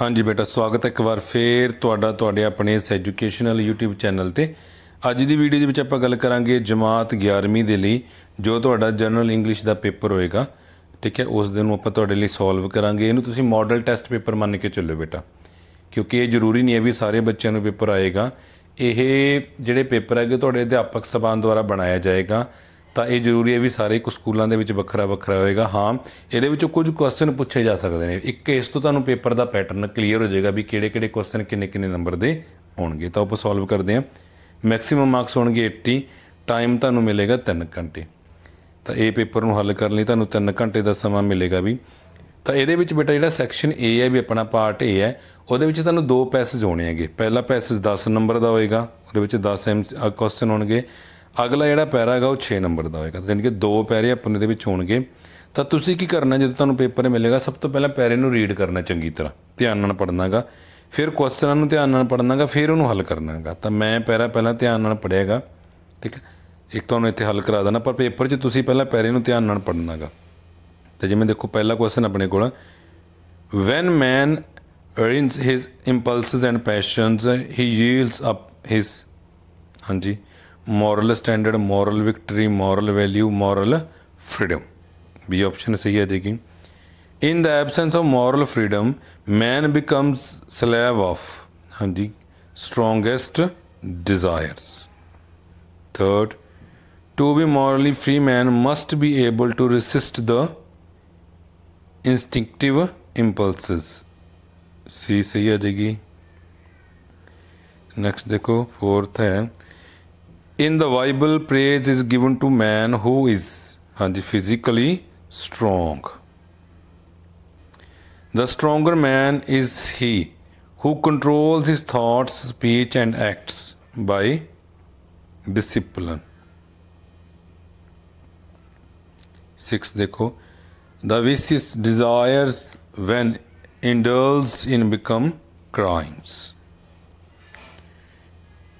ਹਾਂਜੀ ਬੇਟਾ ਸਵਾਗਤ ਹੈ ਇੱਕ ਵਾਰ ਫੇਰ ਤੁਹਾਡਾ ਤੁਹਾਡੇ ਆਪਣੇ ਇਸ ਐਜੂਕੇਸ਼ਨਲ YouTube ਚੈਨਲ ਤੇ ਅੱਜ ਦੀ ਵੀਡੀਓ ਦੇ ਵਿੱਚ ਆਪਾਂ ਗੱਲ ਕਰਾਂਗੇ ਜਮਾਤ 11ਵੀਂ ਦੇ ਲਈ ਜੋ ਤੁਹਾਡਾ ਜਨਰਲ ਇੰਗਲਿਸ਼ ਦਾ ਪੇਪਰ ਹੋਏਗਾ ਠੀਕ ਹੈ ਉਸ ਦਿਨ ਨੂੰ ਆਪਾਂ ਤੁਹਾਡੇ ਲਈ ਸੋਲਵ ਕਰਾਂਗੇ ਇਹਨੂੰ ਤੁਸੀਂ ਮਾਡਲ ਟੈਸਟ ਪੇਪਰ ਮੰਨ ਕੇ ਚੱਲੋ ਬੇਟਾ ਕਿਉਂਕਿ ਇਹ ਜ਼ਰੂਰੀ ਨਹੀਂ ਹੈ ਵੀ ਸਾਰੇ ਬੱਚਿਆਂ ਨੂੰ ਪੇਪਰ ਆਏਗਾ ਇਹ ਜਿਹੜੇ ਪੇਪਰ ਹੈਗੇ ਤੁਹਾਡੇ ਅਧਿਆਪਕ ਸਭਾਂ ਦੁਆਰਾ ਬਣਾਇਆ ਜਾਏਗਾ ਤਾਂ ਇਹ ਜ਼ਰੂਰੀ ਹੈ ਵੀ ਸਾਰੇ ਕੁ ਸਕੂਲਾਂ ਦੇ ਵਿੱਚ ਵੱਖਰਾ ਵੱਖਰਾ ਹੋਏਗਾ ਹਾਂ ਇਹਦੇ ਵਿੱਚੋਂ ਕੁਝ ਕੁਐਸਚਨ ਪੁੱਛੇ ਜਾ ਸਕਦੇ ਨੇ ਇੱਕ ਕੇਸ ਤੋਂ ਤੁਹਾਨੂੰ ਪੇਪਰ ਦਾ ਪੈਟਰਨ ਕਲੀਅਰ ਹੋ ਜਾਏਗਾ ਵੀ ਕਿਹੜੇ ਕਿਹੜੇ ਕੁਐਸਚਨ ਕਿੰਨੇ ਕਿੰਨੇ ਨੰਬਰ ਦੇ ਹੋਣਗੇ ਤਾਂ ਆਪਾਂ ਸੋਲਵ ਕਰਦੇ ਹਾਂ ਮੈਕਸਿਮਮ ਮਾਰਕਸ ਹੋਣਗੇ 80 ਟਾਈਮ ਤੁਹਾਨੂੰ ਮਿਲੇਗਾ 3 ਘੰਟੇ ਤਾਂ ਇਹ ਪੇਪਰ ਨੂੰ ਹੱਲ ਕਰਨ ਲਈ ਤੁਹਾਨੂੰ 3 ਘੰਟੇ ਦਾ ਸਮਾਂ ਮਿਲੇਗਾ ਵੀ ਤਾਂ ਇਹਦੇ ਵਿੱਚ ਬੇਟਾ ਜਿਹੜਾ ਸੈਕਸ਼ਨ A ਹੈ ਵੀ ਆਪਣਾ ਪਾਰਟ A ਹੈ ਉਹਦੇ ਵਿੱਚ ਤੁਹਾਨੂੰ ਦੋ ਪੈਸੇਜ ਹੋਣੇ ਹੈਗੇ ਪਹਿਲਾ ਪੈਸੇਜ 10 ਨੰਬਰ ਦਾ ਹੋਏਗਾ ਉਹਦੇ ਵਿੱਚ 10 ਕੁਐਸਚਨ ਹੋਣਗੇ ਅਗਲਾ ਜਿਹੜਾ ਪੈਰਾ ਹੈਗਾ ਉਹ 6 ਨੰਬਰ ਦਾ ਹੋਏਗਾ ਯਾਨੀ ਕਿ ਦੋ ਪੈਰੇ ਆਪਣੇ ਦੇ ਵਿੱਚ ਹੋਣਗੇ ਤਾਂ ਤੁਸੀਂ ਕੀ ਕਰਨਾ ਜਦੋਂ ਤੁਹਾਨੂੰ ਪੇਪਰ ਮਿਲੇਗਾ ਸਭ ਤੋਂ ਪਹਿਲਾਂ ਪੈਰੇ ਨੂੰ ਰੀਡ ਕਰਨਾ ਚੰਗੀ ਤਰ੍ਹਾਂ ਧਿਆਨ ਨਾਲ ਪੜਨਾਗਾ ਫਿਰ ਕੁਐਸਚਨਾਂ ਨੂੰ ਧਿਆਨ ਨਾਲ ਪੜਨਾਗਾ ਫਿਰ ਉਹਨੂੰ ਹੱਲ ਕਰਨਾਗਾ ਤਾਂ ਮੈਂ ਪੈਰਾ ਪਹਿਲਾਂ ਧਿਆਨ ਨਾਲ ਪੜਿਆਗਾ ਠੀਕ ਹੈ ਇੱਕ ਤੁਹਾਨੂੰ ਇੱਥੇ ਹੱਲ ਕਰਾ ਦੇਣਾ ਪਰ ਪੇਪਰ 'ਚ ਤੁਸੀਂ ਪਹਿਲਾਂ ਪੈਰੇ ਨੂੰ ਧਿਆਨ ਨਾਲ ਪੜਨਾਗਾ ਤਾਂ ਜਿਵੇਂ ਦੇਖੋ ਪਹਿਲਾ ਕੁਐਸਚਨ ਆਪਣੇ ਕੋਲ when man earns his impulses and passions he yields up his ਹਾਂਜੀ moral standard moral victory moral value moral freedom B option सही है देखिए in the absence of moral freedom man becomes slave of हाँ जी strongest desires third to be morally free man must be able to resist the instinctive impulse C सही आ जाएगी next देखो fourth है in the bible praise is given to man who physically strong the stronger man is he who controls his thoughts speech and acts by discipline Six. देखो the vicious desires when indulged in become crimes.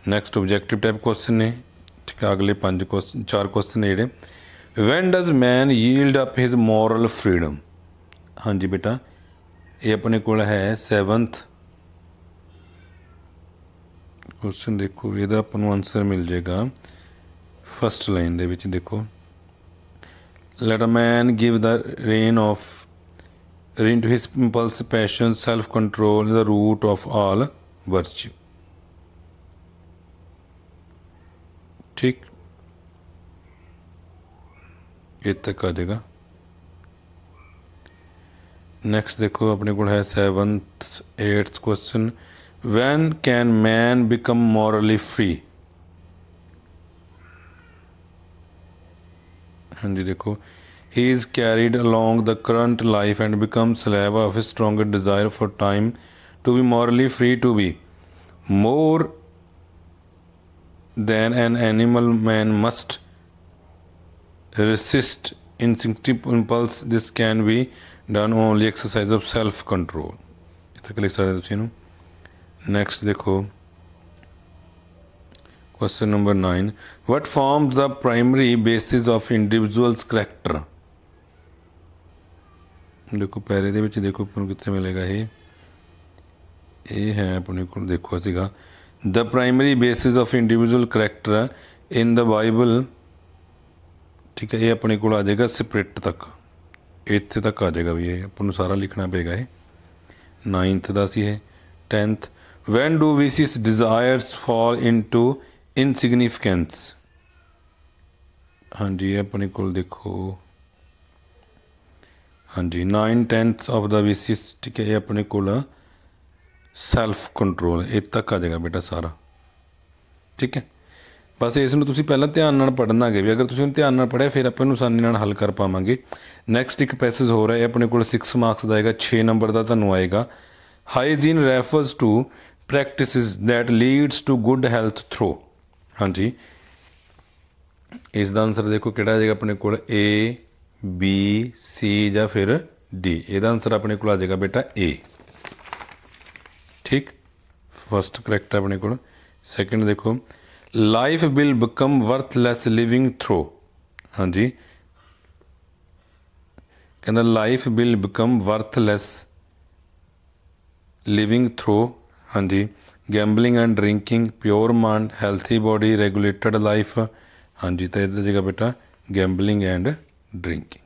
Next objective type question ਨੇ ਠੀਕ ਹੈ ਅਗਲੇ ਪੰਜ question ਚਾਰ question ਨੇ ਜਿਹੜੇ when does man yield up his moral freedom ਹਾਂਜੀ ਬੇਟਾ ਇਹ ਆਪਣੇ ਕੋਲ ਹੈ 7th ਕੁਐਸਚਨ ਦੇਖੋ ਇਹਦਾ ਆਪਾਂ ਨੂੰ ਆਨਸਰ ਮਿਲ ਜਾਏਗਾ ਫਸਟ ਲਾਈਨ ਦੇ ਵਿੱਚ ਦੇਖੋ let a man give the rein of rein to his impulse passion self control is a root of all virtue ठीक ये तक आ जाएगा नेक्स्ट देखो अपने को है seventh eighth question when can man become morally free हाँ जी देखो he is carried along the current life and become slave of stronger desire for time to be morally free to be more then an animal man must resist instinctive impulse this can be done only exercise of self control ਇੱਥੇ click ਕਰ ਤੁਸੀਂ ਇਹਨੂੰ next ਦੇਖੋ question number 9 what forms the primary basis of individual's character ਦੇਖੋ ਪੈਰੇ ਦੇ ਵਿੱਚ ਦੇਖੋ ਤੁਹਾਨੂੰ ਕਿੱਥੇ ਮਿਲੇਗਾ ਇਹ ਇਹ ਹੈ ਆਪਣੇ ਕੋਲ ਦੇਖੋ ਸੀਗਾ The primary basis of individual character in the Bible ਠੀਕ ਹੈ ਇਹ ਆਪਣੇ ਕੋਲ ਆ ਜਾਏਗਾ ਸਪ੍ਰਿਟ ਤੱਕ ਇੱਥੇ ਤੱਕ ਆ ਜਾਏਗਾ ਵੀ ਇਹ ਆਪਾਂ ਨੂੰ ਸਾਰਾ ਲਿਖਣਾ ਪਏਗਾ ਇਹ 9th ਦਾ ਸੀ ਇਹ 10th when do we see desires fall into insignificance ਹਾਂਜੀ ਇਹ ਆਪਣੇ ਕੋਲ ਦੇਖੋ ਹਾਂਜੀ 9 10th of the vices ਠੀਕ ਹੈ ਇਹ ਆਪਣੇ ਕੋਲ ਆ ਸੈਲਫ ਕੰਟਰੋਲ ਇਹ ਤੱਕ ਆ ਜਾਏਗਾ ਬੇਟਾ ਸਾਰਾ ਠੀਕ ਹੈ ਬਸ ਇਸ ਨੂੰ ਤੁਸੀਂ ਪਹਿਲਾਂ ਧਿਆਨ ਨਾਲ ਪੜਨਾਗੇ ਵੀ ਅਗਰ ਤੁਸੀਂ ਉਹਨੂੰ ਧਿਆਨ ਨਾਲ ਪੜਿਆ ਫਿਰ ਆਪਾਂ ਇਹਨੂੰ ਆਸਾਨੀ ਨਾਲ ਹੱਲ ਕਰ ਪਾਵਾਂਗੇ ਨੈਕਸਟ ਇੱਕ ਪੈਸੇਜ ਹੋ ਰਿਹਾ ਹੈ ਆਪਣੇ ਕੋਲ 6 ਮਾਰਕਸ ਦਾ ਆਏਗਾ 6 ਨੰਬਰ ਦਾ ਤੁਹਾਨੂੰ ਆਏਗਾ hygiene refers to practices that leads to good health through ਹਾਂਜੀ ਇਸ ਦਾ ਆਨਸਰ ਦੇਖੋ ਕਿਹੜਾ ਆ ਜਾਏਗਾ ਆਪਣੇ ਕੋਲ A B C ਜਾਂ ਫਿਰ D ਇਹਦਾ ਆਨਸਰ ਆਪਣੇ ਕੋਲ ਆ ਜਾਏਗਾ ਬੇਟਾ A ਠੀਕ ਫਸਟ ਕਰੈਕਟ ਆਪਣੇ ਕੋਲ ਸੈਕੰਡ ਦੇਖੋ life will become worthless living through ਹਾਂਜੀ ਕਹਿੰਦਾ life will become worthless living through ਹਾਂਜੀ gambling and drinking pure mind healthy body regulated life ਹਾਂਜੀ ਤਾਂ ਇਹਦੇ ਜਗ੍ਹਾ ਬੇਟਾ gambling and drinking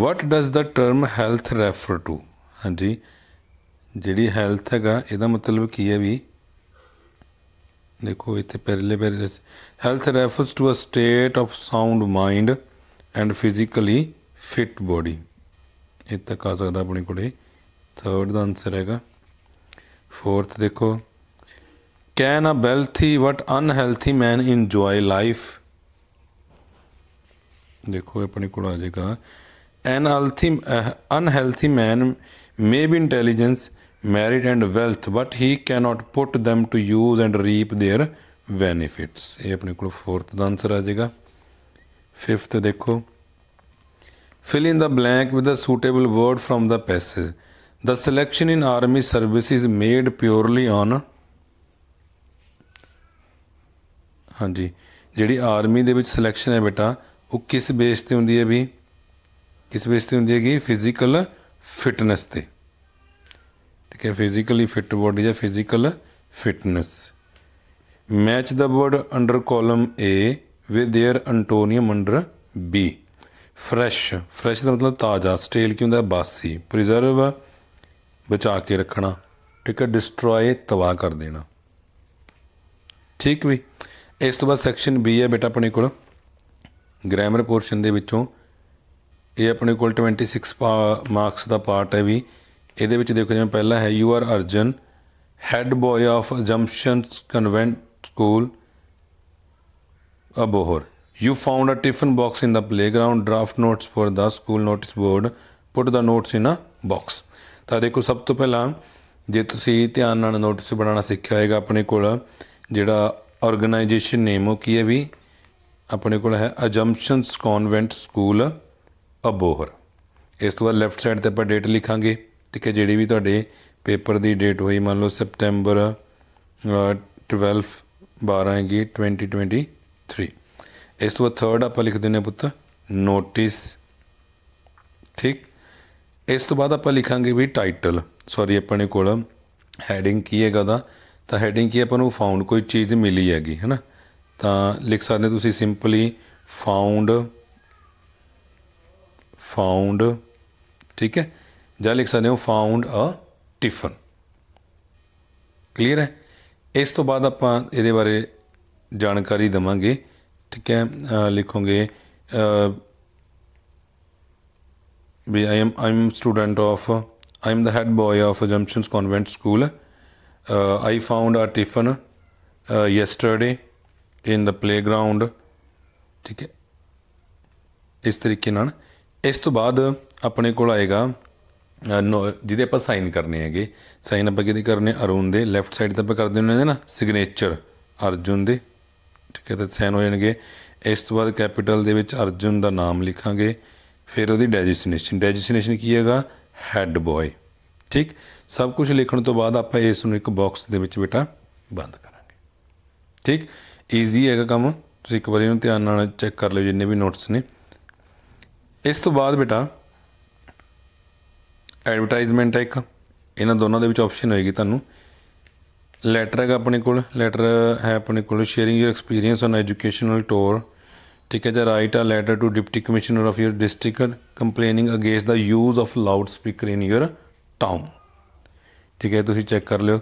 what does the term health refer to ਹਾਂਜੀ ਜਿਹੜੀ ਹੈਲਥ ਹੈਗਾ ਇਹਦਾ ਮਤਲਬ ਕੀ ਹੈ ਵੀ ਦੇਖੋ ਇੱਥੇ ਪਹਿਲੇ ਪਹਿਲੇ health refers to a state of sound mind and physically fit body ਇਹ ਤੱਕ ਆ ਸਕਦਾ ਆਪਣੇ ਕੋਲੇ ਥਰਡ ਦਾ ਆਨਸਰ ਹੈਗਾ ਫੋਰਥ ਦੇਖੋ can a wealthy but unhealthy man enjoy life ਦੇਖੋ ਆਪਣੇ ਕੋਲ ਆ ਜਾਏਗਾ an wealthy unhealthy man may be intelligence, merit, and wealth, but he cannot put them to use and reap their benefits. ye apne ko fourth ਦਾ answer ਆ jayega fifth dekho fill in the blank with a suitable word from the passage the selection in army service is made purely on haan ji jehdi army de vich selection hai beta oh kis base te hundi hai bhi kis base te hundi hai ki physical fitness te ਠੀਕ ਹੈ physically fit body ਜਾਂ physical fitness match the word under column A with their antonym under B fresh fresh ਦਾ ਮਤਲਬ ਤਾਜ਼ਾ ਸਟੇਲ ਕੀ ਹੁੰਦਾ ਬਾਸੀ preserve ਬਚਾ ਕੇ ਰੱਖਣਾ ਠੀਕ ਹੈ ਡਿਸਟਰੋਏ ਤਬਾਹ ਕਰ ਦੇਣਾ ਠੀਕ ਵੀ ਇਸ ਤੋਂ ਬਾਅਦ ਸੈਕਸ਼ਨ ਬੀ ਹੈ ਬੇਟਾ ਆਪਣੇ ਕੋਲ ਗ੍ਰਾਮਰ ਪੋਰਸ਼ਨ ਦੇ ਵਿੱਚੋਂ ਇਹ ਆਪਣੇ ਕੋਲ 26 ਮਾਰਕਸ ਦਾ ਪਾਰਟ ਹੈ ਵੀ ਇਹਦੇ ਵਿੱਚ ਦੇਖੋ ਜਿਵੇਂ ਪਹਿਲਾ ਹੈ you are Arjan head boy of Assumptions Convent School Abohar you found a tiffin box in the playground draft notes for the school notice board put the notes in a box ਤਾਂ ਦੇਖੋ ਸਭ ਤੋਂ ਪਹਿਲਾਂ ਜੇ ਤੁਸੀਂ ਧਿਆਨ ਨਾਲ ਨੋਟਿਸ ਬਣਾਉਣਾ ਸਿੱਖਿਆ ਹੋਏਗਾ ਆਪਣੇ ਕੋਲ ਜਿਹੜਾ ਆਰਗੇਨਾਈਜੇਸ਼ਨ ਨੇਮ ਉਹ ਕੀ ਹੈ ਵੀ ਆਪਣੇ ਕੋਲ ਹੈ ਅਜੰਪਸ਼ਨਸ ਕਨਵੈਂਟ ਸਕੂਲ ਅਬੋਹਰ ਇਸ ਤੋਂ ਬਾਅਦ ਲੈਫਟ ਸਾਈਡ ਤੇ ਆਪਾਂ ਡੇਟ ਲਿਖਾਂਗੇ ਠੀਕ ਹੈ ਜਿਹੜੀ ਵੀ ਤੁਹਾਡੇ ਪੇਪਰ ਦੀ ਡੇਟ ਹੋਈ ਮੰਨ ਲਓ ਸਪਟੈਂਬਰ 12 12 ਹੈਗੀ 2023 ਇਸ ਤੋਂ ਬਾਅਦ ਥਰਡ ਆਪਾਂ ਲਿਖ ਦਿੰਨੇ ਪੁੱਤ ਨੋਟਿਸ ਠੀਕ ਇਸ ਤੋਂ ਬਾਅਦ ਆਪਾਂ ਲਿਖਾਂਗੇ ਵੀ ਟਾਈਟਲ ਸੌਰੀ ਆਪਣੇ ਕੋਲ ਹੈਡਿੰਗ ਕੀ ਹੈਗਾ ਦਾ ਤਾਂ ਹੈਡਿੰਗ ਕੀ ਆਪਾਂ ਨੂੰ ਫਾਊਂਡ ਕੋਈ ਚੀਜ਼ ਮਿਲੀ ਹੈਗੀ ਹੈਨਾ ਤਾਂ ਲਿਖ ਸਕਦੇ ਤੁਸੀਂ ਸਿੰਪਲੀ ਫਾਊਂਡ ਫਾਊਂਡ ਠੀਕ ਹੈ ਜਾਂ ਲਿਖ ਸਕਦੇ ਹੋ ਫਾਊਂਡ ਅ ਟਿਫਨ ਕਲੀਅਰ ਹੈ ਇਸ ਤੋਂ ਬਾਅਦ ਆਪਾਂ ਇਹਦੇ ਬਾਰੇ ਜਾਣਕਾਰੀ ਦਵਾਂਗੇ ਠੀਕ ਹੈ ਲਿਖੋਗੇ ਵੀ I am I am student of I am the head boy of Assumptions Convent School I found a tiffin yesterday in the playground ਠੀਕ ਹੈ ਇਸ ਤਰੀਕੇ ਨਾਲ ਇਸ ਤੋਂ ਬਾਅਦ ਆਪਣੇ ਕੋਲ ਆਏਗਾ ਜਿਹਦੇ ਆਪਾਂ ਸਾਈਨ ਕਰਨੇ ਹੈਗੇ ਸਾਈਨ ਆਪਾਂ ਕਿਹਦੇ ਕਰਨੇ ਅਰੁਣ ਦੇ ਲੈਫਟ ਸਾਈਡ ਤੇ ਆਪਾਂ ਕਰਦੇ ਦਿੰਦੇ ਨੇ ਨਾ ਸਿਗਨੇਚਰ ਅਰਜੁਨ ਦੇ ਠੀਕ ਹੈ ਤਾਂ ਸਾਈਨ ਹੋ ਜਾਣਗੇ ਇਸ ਤੋਂ ਬਾਅਦ ਕੈਪੀਟਲ ਦੇ ਵਿੱਚ ਅਰਜੁਨ ਦਾ ਨਾਮ ਲਿਖਾਂਗੇ ਫਿਰ ਉਹਦੀ ਡੈਜੀਸਨੇਸ਼ਨ ਡੈਜੀਸਨੇਸ਼ਨ ਕੀ ਹੈਗਾ ਹੈੱਡ ਬॉय ਠੀਕ ਸਭ ਕੁਝ ਲਿਖਣ ਤੋਂ ਬਾਅਦ ਆਪਾਂ ਇਸ ਨੂੰ ਇੱਕ ਬਾਕਸ ਦੇ ਵਿੱਚ ਬੇਟਾ ਬੰਦ ਕਰਾਂਗੇ ਠੀਕ ਈਜ਼ੀ ਹੈਗਾ ਕੰਮ ਤੁਸੀਂ ਇੱਕ ਵਾਰੀ ਇਹਨੂੰ ਧਿਆਨ ਨਾਲ ਚੈੱਕ ਕਰ ਲਿਓ ਜਿੰਨੇ ਵੀ ਨੋਟਸ ਨੇ ਇਸ ਤੋਂ ਬਾਅਦ ਬੇਟਾ ਐਡਵਰਟਾਈਜ਼ਮੈਂਟ ਹੈ ਇੱਕ ਇਹਨਾਂ ਦੋਨਾਂ ਦੇ ਵਿੱਚ ਆਪਸ਼ਨ ਹੋਏਗੀ ਤੁਹਾਨੂੰ ਲੈਟਰ ਹੈਗਾ ਆਪਣੇ ਕੋਲ ਲੈਟਰ ਹੈ ਆਪਣੇ ਕੋਲ sharing your experience on educational tour ਠੀਕ ਹੈ ਜੇ write a letter to deputy commissioner of your district complaining against the use of loudspeaker in your town ਠੀਕ ਹੈ ਤੁਸੀਂ ਚੈੱਕ ਕਰ ਲਿਓ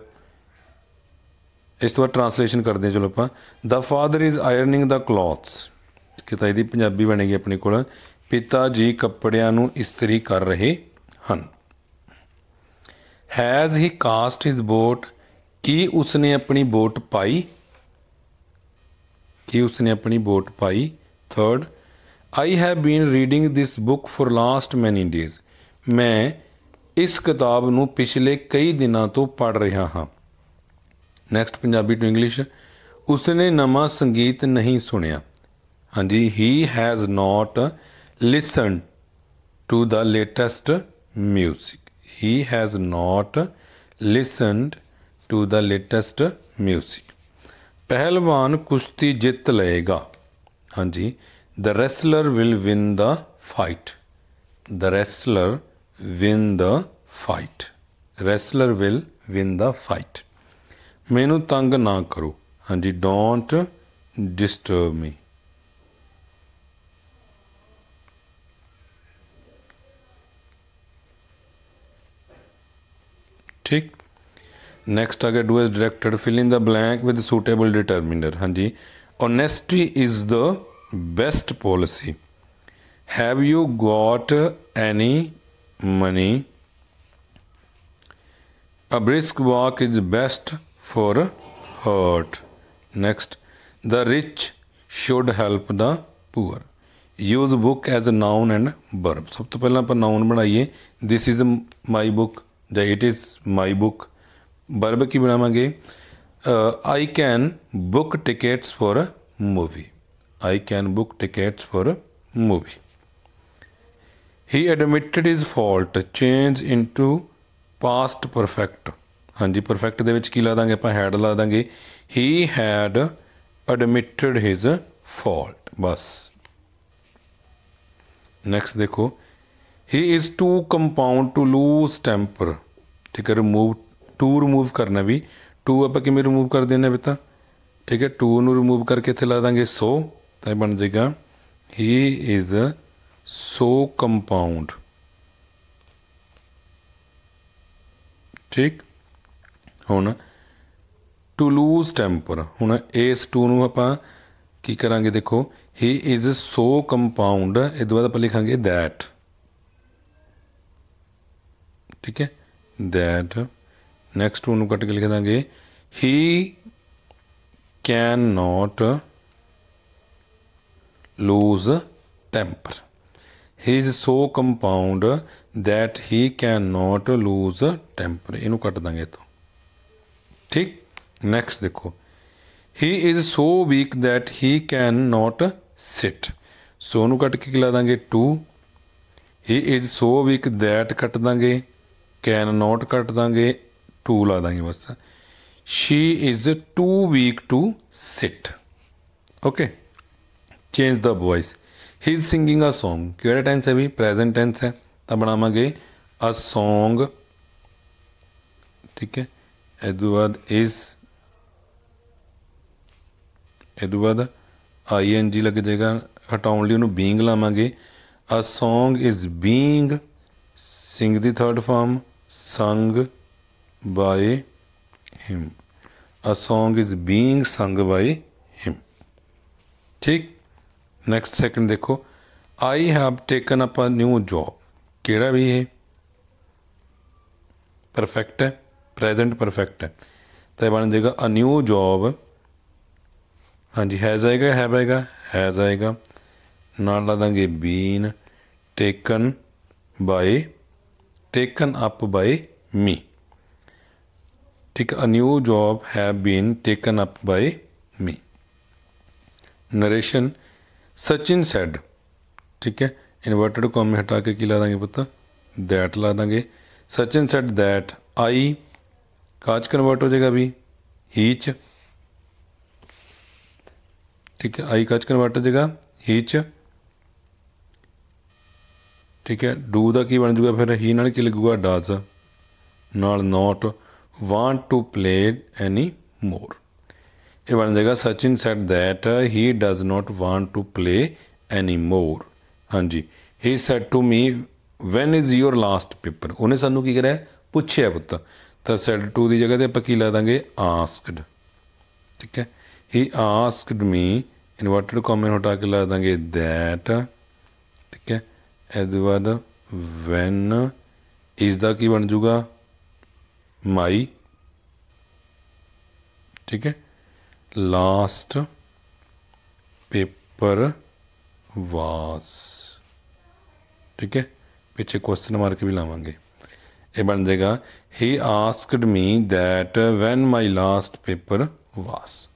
ਇਸ ਤੋਂ ਬਾਅਦ ਟਰਾਂਸਲੇਸ਼ਨ ਕਰਦੇ ਹਾਂ ਚਲੋ ਆਪਾਂ the father is ironing the clothes ਕਿਤਾ ਇਹਦੀ ਪੰਜਾਬੀ ਬਣੇਗੀ ਆਪਣੇ ਕੋਲ ਪਿਤਾ ਜੀ ਕੱਪੜਿਆਂ ਨੂੰ ਇਸਤਰੀ ਕਰ ਰਹੇ ਹਨ has he cast his vote ਕੀ ਉਸਨੇ ਆਪਣੀ ਬੋਟ ਪਾਈ ਕੀ ਉਸਨੇ ਆਪਣੀ ਬੋਟ ਪਾਈ third I have been reading this book for last many days ਮੈਂ ਇਸ ਕਿਤਾਬ ਨੂੰ ਪਿਛਲੇ ਕਈ ਦਿਨਾਂ ਤੋਂ ਪੜ ਰਿਹਾ ਹਾਂ ਨੈਕਸਟ ਪੰਜਾਬੀ ਟੂ ਇੰਗਲਿਸ਼ ਉਸਨੇ ਨਵਾਂ ਸੰਗੀਤ ਨਹੀਂ ਸੁਣਿਆ ਹਾਂਜੀ he has not listened to the latest music he has not listened to the latest music ਪਹਿਲਵਾਨ ਕੁਸ਼ਤੀ jit ਲਏਗਾ the wrestler will win the fight the wrestler win the fight wrestler will win the fight ਮੈਨੂੰ ਤੰਗ ਨਾ ਕਰੋ ਹਾਂਜੀ don't disturb me ਠੀਕ next आ गया do is directed fill in the blank with suitable determiner हाँ जी honesty is the best policy have you got any money a brisk walk is best for heart next the rich should help the poor use book as a noun and verb सब तो पहला आप noun बनाइए this is my book ਜਾਂ it is my book verb ਕੀ ਬਣਾਵਾਂਗੇ I can book tickets for a movie I can book tickets for a movie he admitted his fault change into past perfect ਹਾਂਜੀ perfect ਦੇ ਵਿੱਚ ਕੀ ਲਾ ਦਾਂਗੇ ਆਪਾਂ ਹੈਡ ਲਾ ਦਾਂਗੇ he had admitted his fault ਬਸ ਨੈਕਸਟ ਦੇਖੋ he is too compound to lose temper ਠੀਕ ਹੈ ਰਿਮੂਵ ਟੂ ਰਿਮੂਵ ਕਰਨਾ ਵੀ ਟੂ ਆਪਾਂ ਕਿਵੇਂ ਰਿਮੂਵ ਕਰ ਦੇਣਾ ਬੇਟਾ ਠੀਕ ਹੈ ਟੂ ਨੂੰ ਰਿਮੂਵ ਕਰਕੇ ਇੱਥੇ ਲਾ ਦਾਂਗੇ ਸੋ ਤਾਂ ਇਹ ਬਣ ਜਾਏਗਾ ਹੀ ਇਜ਼ ਸੋ ਕੰਪਾਊਂਡ ਠੀਕ ਹੁਣ ਟੂ ਲੂਜ਼ ਟੈਂਪਰ ਹੁਣ ਇਸ ਟੂ ਨੂੰ ਆਪਾਂ ਕੀ ਕਰਾਂਗੇ ਦੇਖੋ ਹੀ ਇਜ਼ ਸੋ ਕੰਪਾਊਂਡ ਇਹਦੇ ਬਾਅਦ ਆਪਾਂ ਲਿਖਾਂਗੇ ਥੈਟ ਠੀਕ ਹੈ that next 2 ਨੂੰ ਕੱਟ ਕੇ ਲਿਖ ਦਾਂਗੇ he can not lose temper he is so compound that he can not lose temper ਇਹਨੂੰ ਕੱਟ ਦਾਂਗੇ ਇਤੋਂ ਠੀਕ ਨੈਕਸਟ ਦੇਖੋ he is so weak that he can not sit so ਨੂੰ ਕੱਟ ਕੇ ਲਿਖ ਦਾਂਗੇ 2 he is so weak that ਕੱਟ ਦਾਂਗੇ ਕੈਨ ਨਾਟ ਕੱਟ ਦਾਂਗੇ ਟੂ ਲਾ ਦਾਂਗੇ ਬਸ she is too weak to sit okay change ਦਾ voice he is singing a Song ਕਿਹੜਾ ਟੈਂਸ ਹੈ ਵੀ ਪ੍ਰੈਜ਼ੈਂਟ ਟੈਂਸ ਹੈ ਤਾਂ ਬਣਾਵਾਂਗੇ ਅ Song ਠੀਕ ਹੈ ਐਦੂਵਾਦ ਇਜ਼ ਐਦੂਵਾਦ ਆਈ ਐਨ ਜੀ ਲੱਗ ਜਾਏਗਾ ਹਟਾਉਣ ਲਈ ਉਹਨੂੰ ਬੀਇੰਗ ਲਾਵਾਂਗੇ a Song is being sing ਦੀ third form sung by him a Song is being sung by him ਠੀਕ ਨੈਕਸਟ ਸੈਕਿੰਡ ਦੇਖੋ I have taken up a new job ਕਿਹੜਾ ਵੀ ਹੈ ਪਰਫੈਕਟ ਹੈ ਪ੍ਰੈਜ਼ੈਂਟ ਪਰਫੈਕਟ ਹੈ ਤਾਂ ਇਹ ਬਣ ਜਾਏਗਾ ਅ ਨਿਊ ਜੌਬ ਹਾਂਜੀ ਹੈਜ਼ ਆਏਗਾ ਹੈਵ ਆਏਗਾ ਹੈਜ਼ ਆਏਗਾ ਨਾਲ ਲਾ ਦਾਂਗੇ been taken by taken up by me ঠিক a new job have been taken up by me narration sachin said ঠিক এ ইনভার্টেড কমা হটাকে কি লাগাঙ্গে පුত্ত दट লাগাঙ্গে sachin said that i কাচ কনভার্ট হয়ে যাবে bhi hech ঠিক এ i কাচ কনভার্ট হয়ে যাবে hech ਠੀਕ ਹੈ ਡੂ ਦਾ ਕੀ ਬਣ ਜੂਗਾ ਫਿਰ ਹੀ ਨਾਲ ਕੀ ਲੱਗੂਗਾ ਡਸ ਨਾਲ not want to play any more ਇਹ ਬਣ ਜਾਏਗਾ Sachin said that he does not want to play any more ਹਾਂਜੀ he said to me when is your last paper ਉਹਨੇ ਸਾਨੂੰ ਕੀ ਕਰਿਆ ਪੁੱਛਿਆ ਪੁੱਤ ਤਾਂ ਸੈਡ ਟੂ ਦੀ ਜਗ੍ਹਾ ਤੇ ਆਪਾਂ ਕੀ ਲਾ ਦਾਂਗੇ ਆਸਕਡ ਠੀਕ ਹੈ he asked me inverted comma ਹਟਾ ਕੇ ਲਾ ਦਾਂਗੇ ਥੈਟ ਇਹਦੇ ਬਾਅਦ ਵੈਨ ਇਸ ਦਾ ਕੀ ਬਣ ਜਾਊਗਾ ਮਾਈ ਠੀਕ ਹੈ ਲਾਸਟ ਪੇਪਰ ਵਾਸ ਠੀਕ ਹੈ ਪਿੱਛੇ ਕੁਐਸਚਨ ਮਾਰਕ ਵੀ ਲਾਵਾਂਗੇ ਇਹ ਬਣ ਜਾਏਗਾ he asked me that when my last paper was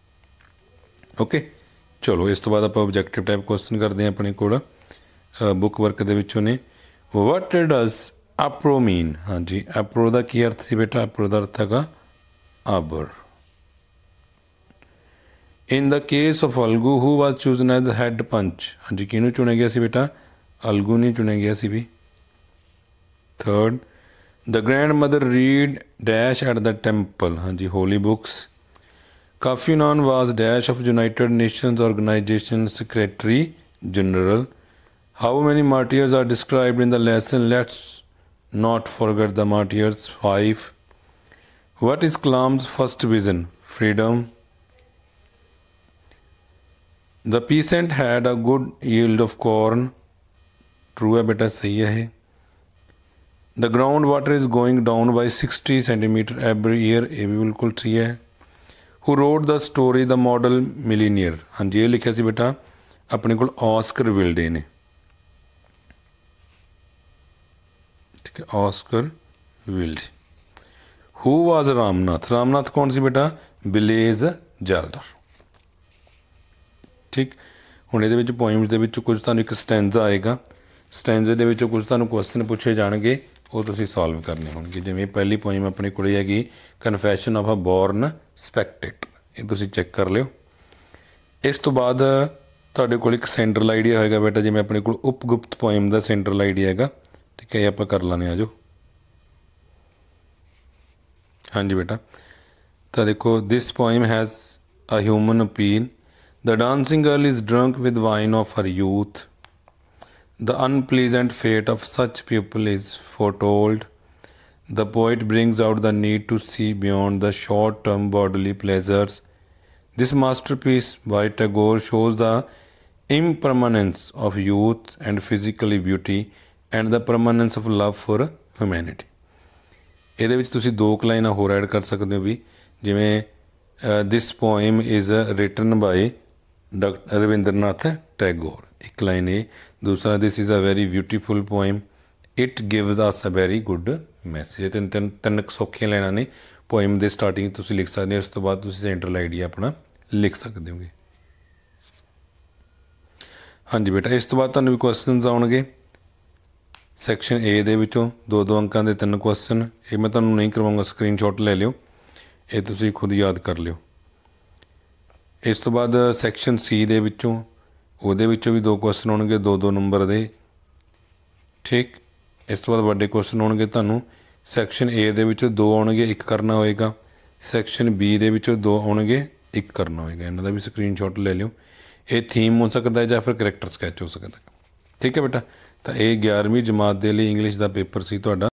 okay ਚਲੋ ਇਸ ਤੋਂ ਬਾਅਦ ਆਪਾਂ ਆਬਜੈਕਟਿਵ ਟਾਈਪ ਕੁਐਸਚਨ ਕਰਦੇ ਹਾਂ ਆਪਣੇ ਕੋਲ ਬੁੱਕ ਵਰਕ ਦੇ ਵਿੱਚੋਂ ਨੇ ਵਾਟ ਡਸ ਅਪਰੋ ਮੀਨ ਹਾਂਜੀ ਅਪਰੋ ਦਾ ਕੀ ਅਰਥ ਸੀ ਬੇਟਾ ਅਪਰੋ ਦਾ ਅਰਥ ਹੈਗਾ ਆਬਰ in the case of Algu who was chosen as head panch ਹਾਂਜੀ ਕਿਹਨੂੰ ਚੁਣਿਆ ਗਿਆ ਸੀ ਬੇਟਾ ਅਲਗੂ ਨਹੀਂ ਚੁਣਿਆ ਗਿਆ ਸੀ ਵੀ third the grandmother read dash at the temple ਹਾਂਜੀ holy books Kofi Annan was dash of United Nations Organisation secretary general How many martyrs are described in the lesson? Let's not forget the martyrs. 5. What is Kalam's first vision? Freedom. The peasant had a good yield of corn. True है बेटा सही है The groundwater is going down by 60 centimeter every year. बिल्कुल सही है Who wrote the story The Model Millionaire? And जी ये लिखा सी बेटा अपने को Oscar Wilde Oscar Wilde who was Ramnath Ramnath ਕੌਣ ਸੀ ਬੇਟਾ ਬਿਲੇਜ਼ ਜਲਦਰ ਠੀਕ ਹੁਣ ਇਹਦੇ ਵਿੱਚ ਪੋਇਮਸ ਦੇ ਵਿੱਚ ਕੁਝ ਤੁਹਾਨੂੰ ਇੱਕ ਸਟੈਂਜ਼ਾ ਆਏਗਾ ਸਟੈਂਜ਼ੇ ਦੇ ਵਿੱਚ ਕੁਝ ਤੁਹਾਨੂੰ ਕੁਐਸਚਨ ਪੁੱਛੇ ਜਾਣਗੇ ਉਹ ਤੁਸੀਂ ਸੋਲਵ ਕਰਨੇ ਹੋਣਗੇ ਜਿਵੇਂ ਪਹਿਲੀ ਪੋਇਮ ਆਪਣੇ ਕੋਲੇ ਹੈਗੀ confession of a born spectator ਇਹ ਤੁਸੀਂ ਚੈੱਕ ਕਰ ਲਿਓ ਇਸ ਤੋਂ ਬਾਅਦ ਤੁਹਾਡੇ ਕੋਲ ਇੱਕ ਸੈਂਟਰਲ ਆਈਡੀਆ ਹੋਏਗਾ ਬੇਟਾ ਜਿਵੇਂ ਆਪਣੇ ਕੋਲ ਉਪਗੁਪਤ ਪੋਇਮ ਦਾ ਸੈਂਟਰਲ ਆਈਡੀਆ ਹੈਗਾ ਠੀਕ ਹੈ ਇਹ ਆਪਾਂ ਕਰ ਲਾਂਗੇ ਆਜੋ ਹਾਂਜੀ ਬੇਟਾ ਤਾਂ ਦੇਖੋ this poem has a human appeal the dancing girl is drunk with wine of her youth the unpleasant fate of such people is foretold The poet brings out the need to see beyond the short term bodily pleasures. This masterpiece by Tagore shows the impermanence of youth and physical beauty and the permanence of love for humanity ਇਹਦੇ ਵਿੱਚ ਤੁਸੀਂ ਦੋ ਕਲਾਈਨਾਂ ਹੋਰ add ਕਰ ਸਕਦੇ ਹੋ ਵੀ ਜਿਵੇਂ this poem is written by doctor Rabindranath Tagore ਇੱਕ ਲਾਈਨ ਇਹ ਦੂਸਰਾ this is a very beautiful poem it gives us a very good message ਤਿੰਨ ਤਿੰਨ ਤਿੰਨ ਸੌਖੀਆਂ ਲਾਈਨਾਂ ਨੇ ਪੋਇਮ ਦੇ ਸਟਾਰਟਿੰਗ ਤੁਸੀਂ ਲਿਖ ਸਕਦੇ ਹੋ ਉਸ ਤੋਂ ਬਾਅਦ ਤੁਸੀਂ ਸੈਂਟਰਲ ਆਈਡੀਆ ਆਪਣਾ ਲਿਖ ਸਕਦੇ ਹੋਗੇ ਹਾਂਜੀ ਬੇਟਾ ਇਸ ਤੋਂ ਬਾਅਦ ਤੁਹਾਨੂੰ ਵੀ ਕੁਐਸਚਨਸ ਆਉਣਗੇ ਸੈਕਸ਼ਨ A ਦੇ ਵਿੱਚੋਂ ਦੋ ਦੋ ਅੰਕਾਂ ਦੇ ਤਿੰਨ ਕੁਐਸਚਨ ਇਹ ਮੈਂ ਤੁਹਾਨੂੰ ਨਹੀਂ ਕਰਵਾਉਂਗਾ ਸਕਰੀਨਸ਼ਾਟ ਲੈ ਲਿਓ ਇਹ ਤੁਸੀਂ ਖੁਦ ਯਾਦ ਕਰ ਲਿਓ ਇਸ ਤੋਂ ਬਾਅਦ ਸੈਕਸ਼ਨ C ਦੇ ਵਿੱਚੋਂ ਉਹਦੇ ਵਿੱਚੋਂ ਵੀ ਦੋ ਕੁਐਸਚਨ ਹੋਣਗੇ ਦੋ ਦੋ ਨੰਬਰ ਦੇ ਠੀਕ ਇਸ ਤੋਂ ਬਾਅਦ ਵੱਡੇ ਕੁਐਸਚਨ ਹੋਣਗੇ ਤੁਹਾਨੂੰ ਸੈਕਸ਼ਨ A ਦੇ ਵਿੱਚੋਂ ਦੋ ਆਉਣਗੇ ਇੱਕ ਕਰਨਾ ਹੋਏਗਾ ਸੈਕਸ਼ਨ B ਦੇ ਵਿੱਚੋਂ ਦੋ ਆਉਣਗੇ ਇੱਕ ਕਰਨਾ ਹੋਏਗਾ ਇਹਨਾਂ ਦਾ ਵੀ ਸਕਰੀਨਸ਼ਾਟ ਲੈ ਲਿਓ ਇਹ ਥੀਮ ਹੋ ਸਕਦਾ ਹੈ ਜਾਂ ਫਿਰ ਕੈਰੈਕਟਰ ਸਕੈਚ ਹੋ ਸਕਦਾ ਹੈ ਠੀਕ ਹੈ ਬੇਟਾ ਤਾਂ ਇਹ 11ਵੀਂ ਜਮਾਤ ਦੇ ਲਈ ਇੰਗਲਿਸ਼ ਦਾ ਪੇਪਰ ਸੀ ਤੁਹਾਡਾ